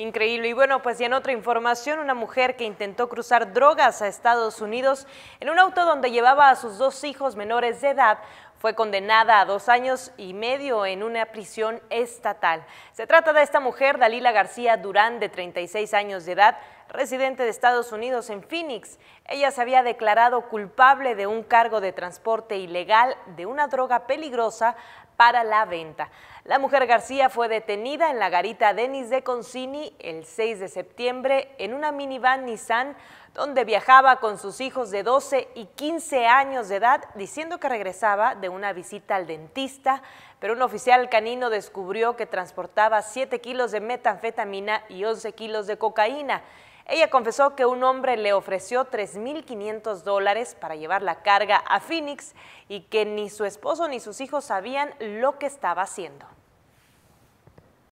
Increíble. Y bueno, pues ya en otra información, una mujer que intentó cruzar drogas a Estados Unidos en un auto donde llevaba a sus dos hijos menores de edad fue condenada a dos años y medio en una prisión estatal. Se trata de esta mujer, Dalila García Durán, de 36 años de edad, residente de Estados Unidos en Phoenix. Ella se había declarado culpable de un cargo de transporte ilegal de una droga peligrosa para la venta. La mujer García fue detenida en la garita Denis de Concini el 6 de septiembre en una minivan Nissan donde viajaba con sus hijos de 12 y 15 años de edad diciendo que regresaba de una visita al dentista, pero un oficial canino descubrió que transportaba 7 kilos de metanfetamina y 11 kilos de cocaína. Ella confesó que un hombre le ofreció 3.500 dólares para llevar la carga a Phoenix y que ni su esposo ni sus hijos sabían lo que estaba haciendo.